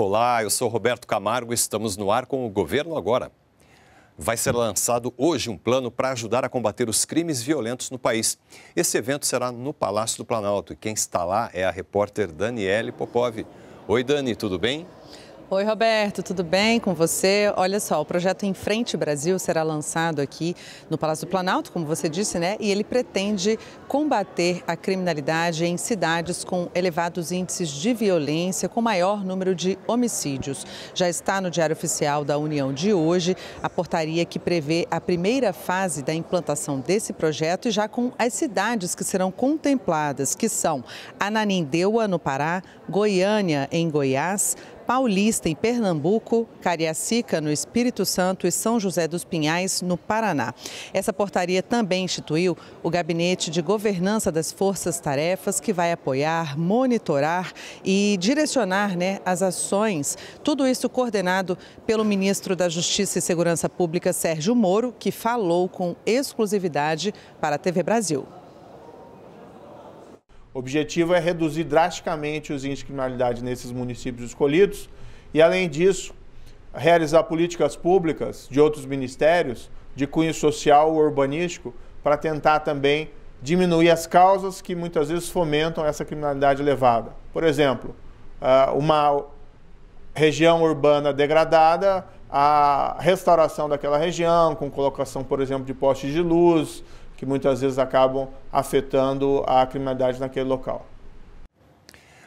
Olá, eu sou Roberto Camargo e estamos no ar com o Governo Agora. Vai ser lançado hoje um plano para ajudar a combater os crimes violentos no país. Esse evento será no Palácio do Planalto e quem está lá é a repórter Daniele Popov. Oi, Dani, tudo bem? Oi, Roberto, tudo bem com você? Olha só, o projeto Em Frente Brasil será lançado aqui no Palácio do Planalto, como você disse, né? E ele pretende combater a criminalidade em cidades com elevados índices de violência, com maior número de homicídios. Já está no Diário Oficial da União de hoje a portaria que prevê a primeira fase da implantação desse projeto e já com as cidades que serão contempladas, que são Ananindeua, no Pará, Goiânia, em Goiás, Paulista, em Pernambuco, Cariacica, no Espírito Santo e São José dos Pinhais, no Paraná. Essa portaria também instituiu o Gabinete de Governança das Forças Tarefas, que vai apoiar, monitorar e direcionar né, as ações. Tudo isso coordenado pelo ministro da Justiça e Segurança Pública, Sérgio Moro, que falou com exclusividade para a TV Brasil. O objetivo é reduzir drasticamente os índices de criminalidade nesses municípios escolhidos e, além disso, realizar políticas públicas de outros ministérios de cunho social ou urbanístico para tentar também diminuir as causas que muitas vezes fomentam essa criminalidade elevada. Por exemplo, ah, uma região urbana degradada, a restauração daquela região, com colocação, por exemplo, de postes de luz, que muitas vezes acabam afetando a criminalidade naquele local.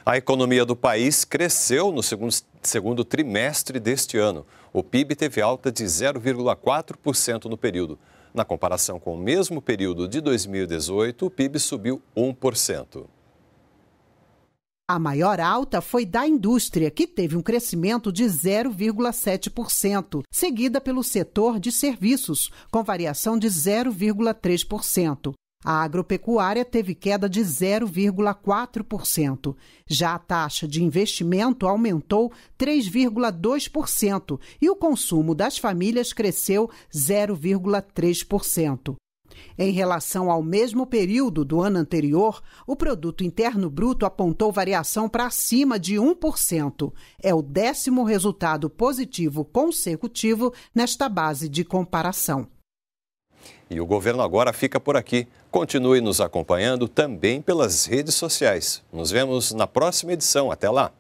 A economia do país cresceu no segundo, segundo trimestre deste ano. O PIB teve alta de 0,4% no período. Na comparação com o mesmo período de 2018, o PIB subiu 1%. A maior alta foi da indústria, que teve um crescimento de 0,7%, seguida pelo setor de serviços, com variação de 0,3%. A agropecuária teve queda de 0,4%. Já a taxa de investimento aumentou 3,2% e o consumo das famílias cresceu 0,3%. Em relação ao mesmo período do ano anterior, o produto interno bruto apontou variação para cima de 1%. É o décimo resultado positivo consecutivo nesta base de comparação. E o governo agora fica por aqui. Continue nos acompanhando também pelas redes sociais. Nos vemos na próxima edição. Até lá.